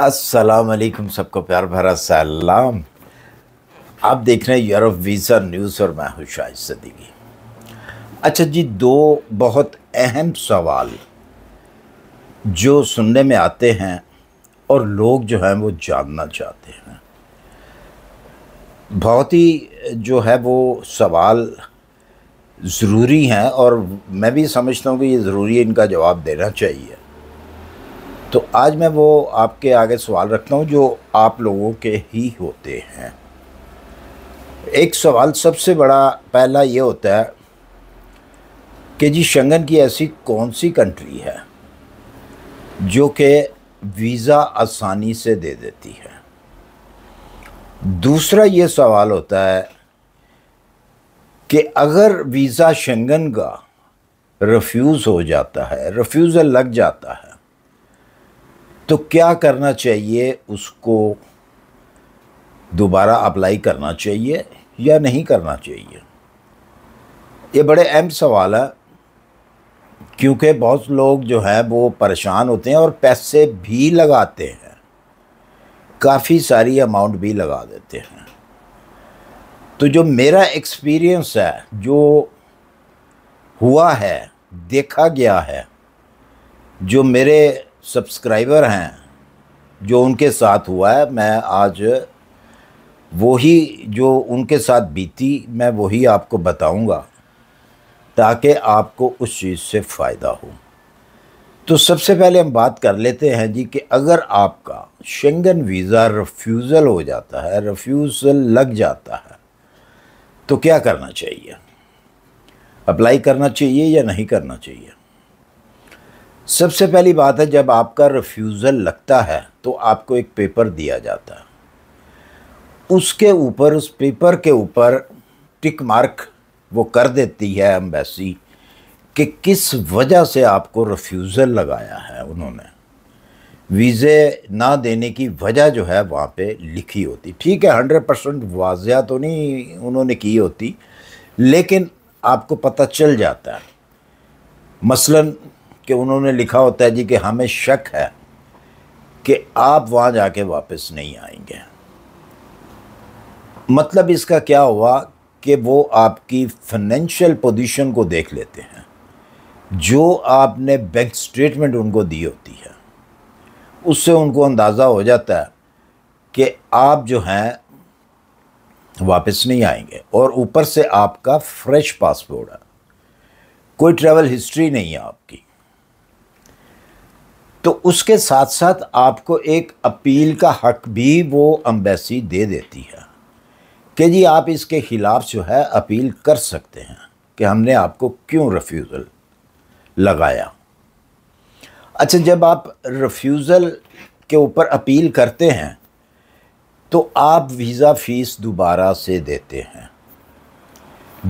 असलकम सबको प्यार भरा सलाम आप देख रहे हैं यूरोप वीज़ा न्यूज़ और मैं हूँ शाहिद सदीकी अच्छा जी दो बहुत अहम सवाल जो सुनने में आते हैं और लोग जो हैं वो जानना चाहते हैं बहुत ही जो है वो सवाल ज़रूरी हैं और मैं भी समझता हूँ कि ये ज़रूरी है इनका जवाब देना चाहिए तो आज मैं वो आपके आगे सवाल रखता हूँ जो आप लोगों के ही होते हैं एक सवाल सबसे बड़ा पहला ये होता है कि जी शंगन की ऐसी कौन सी कंट्री है जो कि वीज़ा आसानी से दे देती है दूसरा ये सवाल होता है कि अगर वीज़ा शंगन का रफ्यूज़ हो जाता है रफ्यूज़ल लग जाता है तो क्या करना चाहिए उसको दोबारा अप्लाई करना चाहिए या नहीं करना चाहिए ये बड़े अहम सवाल है क्योंकि बहुत लोग जो हैं वो परेशान होते हैं और पैसे भी लगाते हैं काफ़ी सारी अमाउंट भी लगा देते हैं तो जो मेरा एक्सपीरियंस है जो हुआ है देखा गया है जो मेरे सब्सक्राइबर हैं जो उनके साथ हुआ है मैं आज वही जो उनके साथ बीती मैं वही आपको बताऊंगा ताकि आपको उस चीज़ से फ़ायदा हो तो सबसे पहले हम बात कर लेते हैं जी कि अगर आपका शेंगन वीज़ा रिफ्यूज़ल हो जाता है रिफ्यूज़ल लग जाता है तो क्या करना चाहिए अप्लाई करना चाहिए या नहीं करना चाहिए सबसे पहली बात है जब आपका रिफ्यूज़ल लगता है तो आपको एक पेपर दिया जाता है उसके ऊपर उस पेपर के ऊपर टिक मार्क वो कर देती है एम्बेसी कि किस वजह से आपको रिफ्यूज़ल लगाया है उन्होंने वीज़े ना देने की वजह जो है वहाँ पे लिखी होती ठीक है हंड्रेड परसेंट वाजिया तो नहीं उन्होंने की होती लेकिन आपको पता चल जाता है मसलन कि उन्होंने लिखा होता है जी कि हमें शक है कि आप वहाँ जाके वापस नहीं आएंगे मतलब इसका क्या हुआ कि वो आपकी फाइनेंशियल पोजीशन को देख लेते हैं जो आपने बैंक स्टेटमेंट उनको दी होती है उससे उनको अंदाज़ा हो जाता है कि आप जो हैं वापस नहीं आएंगे और ऊपर से आपका फ्रेश पासपोर्ट है कोई ट्रैवल हिस्ट्री नहीं है आपकी तो उसके साथ साथ आपको एक अपील का हक भी वो अम्बेसी दे देती है कि जी आप इसके ख़िलाफ़ जो है अपील कर सकते हैं कि हमने आपको क्यों रिफ्यूज़ल लगाया अच्छा जब आप रफ्यूज़ल के ऊपर अपील करते हैं तो आप वीज़ा फ़ीस दोबारा से देते हैं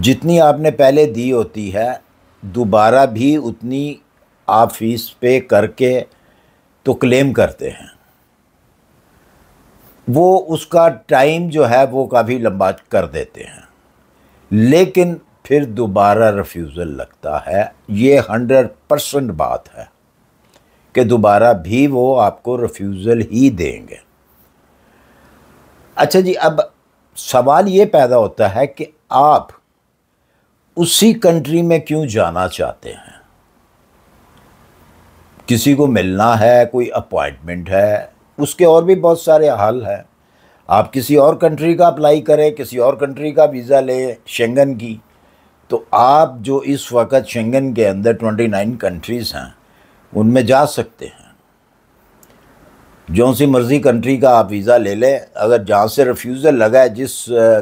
जितनी आपने पहले दी होती है दोबारा भी उतनी आप फीस पे करके तो क्लेम करते हैं वो उसका टाइम जो है वो काफ़ी लंबा कर देते हैं लेकिन फिर दोबारा रिफ्यूज़ल लगता है ये हंड्रेड परसेंट बात है कि दोबारा भी वो आपको रिफ्यूज़ल ही देंगे अच्छा जी अब सवाल ये पैदा होता है कि आप उसी कंट्री में क्यों जाना चाहते हैं किसी को मिलना है कोई अपॉइंटमेंट है उसके और भी बहुत सारे हल हैं आप किसी और कंट्री का अप्लाई करें किसी और कंट्री का वीज़ा लें शेंगन की तो आप जो इस वक्त शेंगन के अंदर 29 कंट्रीज़ हैं उनमें जा सकते हैं जो सी मर्ज़ी कंट्री का आप वीज़ा ले लें अगर जहाँ से रिफ्यूज़ल लगा है जिस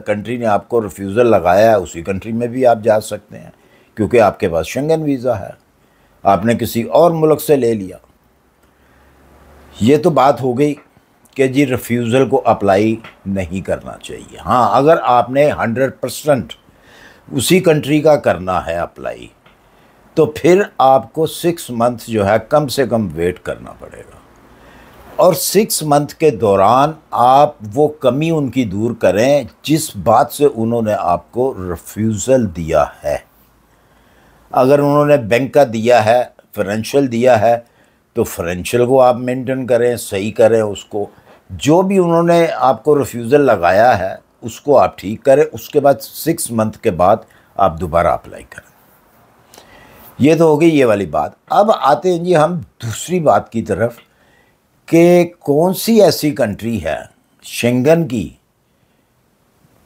कंट्री ने आपको रिफ्यूज़ल लगाया है उसी कंट्री में भी आप जा सकते हैं क्योंकि आपके पास शेंगन वीज़ा है आपने किसी और मुल्क से ले लिया ये तो बात हो गई कि जी रिफ्यूज़ल को अप्लाई नहीं करना चाहिए हाँ अगर आपने हंड्रेड परसेंट उसी कंट्री का करना है अप्लाई तो फिर आपको सिक्स मंथ जो है कम से कम वेट करना पड़ेगा और सिक्स मंथ के दौरान आप वो कमी उनकी दूर करें जिस बात से उन्होंने आपको रिफ्यूज़ल दिया है अगर उन्होंने बैंक का दिया है फाइनेंशियल दिया है तो फाइनेंशियल को आप मेंटेन करें सही करें उसको जो भी उन्होंने आपको रिफ्यूज़ल लगाया है उसको आप ठीक करें उसके बाद सिक्स मंथ के बाद आप दोबारा अप्लाई करें ये तो हो गई ये वाली बात अब आते हैं जी हम दूसरी बात की तरफ कि कौन सी ऐसी कंट्री है शेंगन की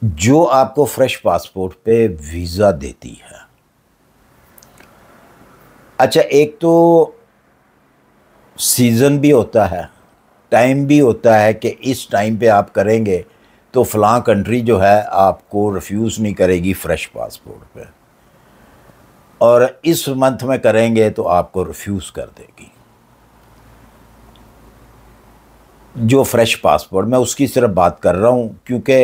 जो आपको फ्रेश पासपोर्ट पे वीज़ा देती है अच्छा एक तो सीज़न भी होता है टाइम भी होता है कि इस टाइम पे आप करेंगे तो फ़लाँ कंट्री जो है आपको रिफ्यूज़ नहीं करेगी फ़्रेश पासपोर्ट पे और इस मंथ में करेंगे तो आपको रिफ्यूज़ कर देगी जो फ़्रेश पासपोर्ट मैं उसकी सिर्फ बात कर रहा हूँ क्योंकि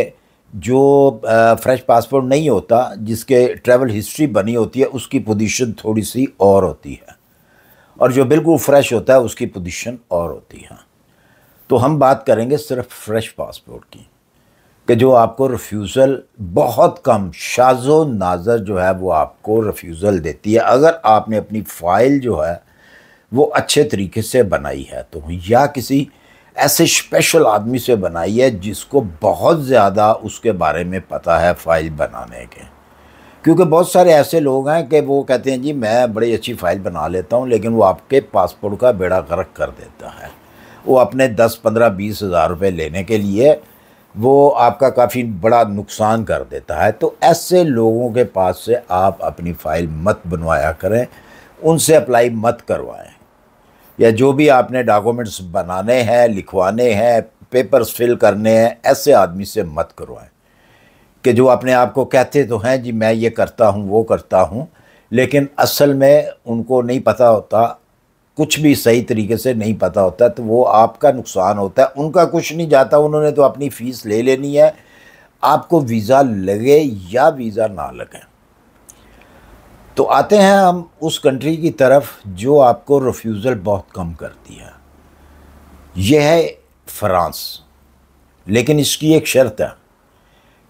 जो फ्रेश पासपोर्ट नहीं होता जिसके ट्रैवल हिस्ट्री बनी होती है उसकी पोजीशन थोड़ी सी और होती है और जो बिल्कुल फ़्रेश होता है उसकी पोजीशन और होती है तो हम बात करेंगे सिर्फ फ्रेश पासपोर्ट की कि जो आपको रिफ्यूज़ल बहुत कम शाजो नाजर जो है वो आपको रिफ्यूज़ल देती है अगर आपने अपनी फ़ाइल जो है वो अच्छे तरीके से बनाई है तो या किसी ऐसे स्पेशल आदमी से बनाई है जिसको बहुत ज़्यादा उसके बारे में पता है फ़ाइल बनाने के क्योंकि बहुत सारे ऐसे लोग हैं कि वो कहते हैं जी मैं बड़ी अच्छी फ़ाइल बना लेता हूँ लेकिन वो आपके पासपोर्ट का बेड़ा गर्क कर देता है वो अपने दस पंद्रह बीस हज़ार रुपये लेने के लिए वो आपका काफ़ी बड़ा नुकसान कर देता है तो ऐसे लोगों के पास से आप अपनी फ़ाइल मत बनवाया करें उनसे अप्लाई मत करवाएं या जो भी आपने डॉक्यूमेंट्स बनाने हैं लिखवाने हैं पेपर्स फिल करने हैं ऐसे आदमी से मत करवाएं कि जो अपने आप को कहते तो हैं जी मैं ये करता हूँ वो करता हूँ लेकिन असल में उनको नहीं पता होता कुछ भी सही तरीके से नहीं पता होता तो वो आपका नुकसान होता है उनका कुछ नहीं जाता उन्होंने तो अपनी फ़ीस ले लेनी है आपको वीज़ा लगे या वीज़ा ना लगे तो आते हैं हम उस कंट्री की तरफ जो आपको रिफ्यूज़ल बहुत कम करती है यह है फ्रांस लेकिन इसकी एक शर्त है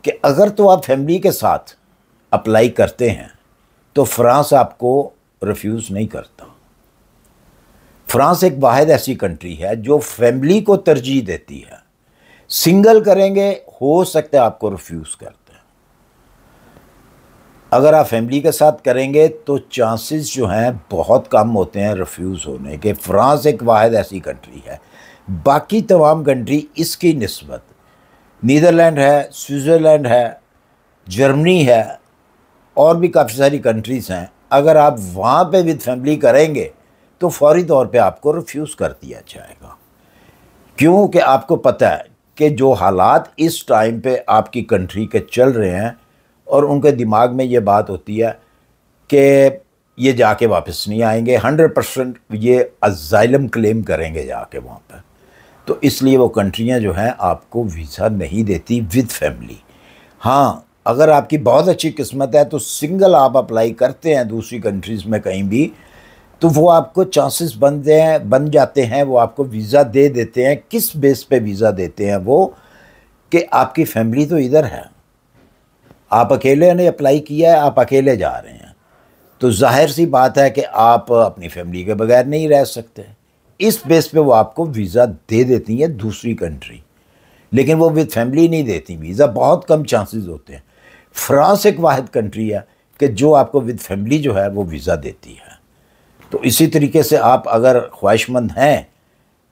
कि अगर तो आप फैमिली के साथ अप्लाई करते हैं तो फ्रांस आपको रिफ्यूज़ नहीं करता फ्रांस एक वाद ऐसी कंट्री है जो फैमिली को तरजीह देती है सिंगल करेंगे हो सकता है आपको रिफ्यूज़ कर अगर आप फैमिली के साथ करेंगे तो चांसेस जो हैं बहुत कम होते हैं रिफ्यूज़ होने के फ्रांस एक वाद ऐसी कंट्री है बाकी तमाम कंट्री इसकी नस्बत नीदरलैंड है स्विट्ज़रलैंड है जर्मनी है और भी काफ़ी सारी कंट्रीज़ हैं अगर आप वहाँ पे विद फैमिली करेंगे तो फौरी तौर पे आपको रिफ्यूज़ कर दिया जाएगा क्योंकि आपको पता है कि जो हालात इस टाइम पे आपकी कंट्री के चल रहे हैं और उनके दिमाग में ये बात होती है कि ये जाके वापस नहीं आएंगे हंड्रेड परसेंट ये अजाइलम क्लेम करेंगे जाके वहाँ पर तो इसलिए वो कंट्रियाँ जो हैं आपको वीज़ा नहीं देती विद फैमिली हाँ अगर आपकी बहुत अच्छी किस्मत है तो सिंगल आप अप्लाई करते हैं दूसरी कंट्रीज़ में कहीं भी तो वो आपको चांसेस बनते हैं बन जाते हैं वो आपको वीज़ा दे देते हैं किस बेस पे वीज़ा देते हैं वो कि आपकी फैमिली तो इधर है आप अकेले ने अप्लाई किया है आप अकेले जा रहे हैं तो जाहिर सी बात है कि आप अपनी फैमिली के बगैर नहीं रह सकते इस बेस पे वो आपको वीज़ा दे देती है दूसरी कंट्री लेकिन वो विद फैमिली नहीं देती वीज़ा बहुत कम चांसेस होते हैं फ्रांस एक वाद कंट्री है कि जो आपको विद फैमिली जो है वो वीज़ा देती है तो इसी तरीके से आप अगर ख्वाहिशमंद हैं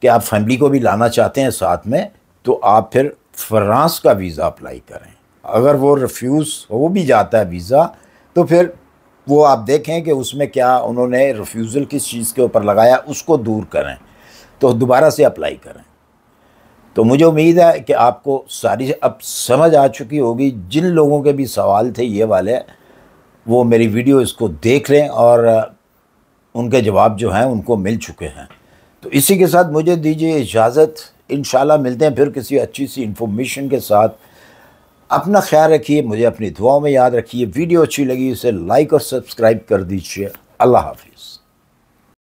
कि आप फैमिली को भी लाना चाहते हैं साथ में तो आप फिर फ्रांस का वीज़ा अप्लाई करें अगर वो रिफ्यूज़ हो भी जाता है वीज़ा तो फिर वो आप देखें कि उसमें क्या उन्होंने रिफ्यूज़ल किस चीज़ के ऊपर लगाया उसको दूर करें तो दोबारा से अप्लाई करें तो मुझे उम्मीद है कि आपको सारी अब समझ आ चुकी होगी जिन लोगों के भी सवाल थे ये वाले वो मेरी वीडियो इसको देख लें और उनके जवाब जो हैं उनको मिल चुके हैं तो इसी के साथ मुझे दीजिए इजाज़त इन मिलते हैं फिर किसी अच्छी सी इन्फॉर्मेशन के साथ अपना ख्याल रखिए मुझे अपनी दुआओं में याद रखिए वीडियो अच्छी लगी उसे लाइक और सब्सक्राइब कर दीजिए अल्लाह हाफिज़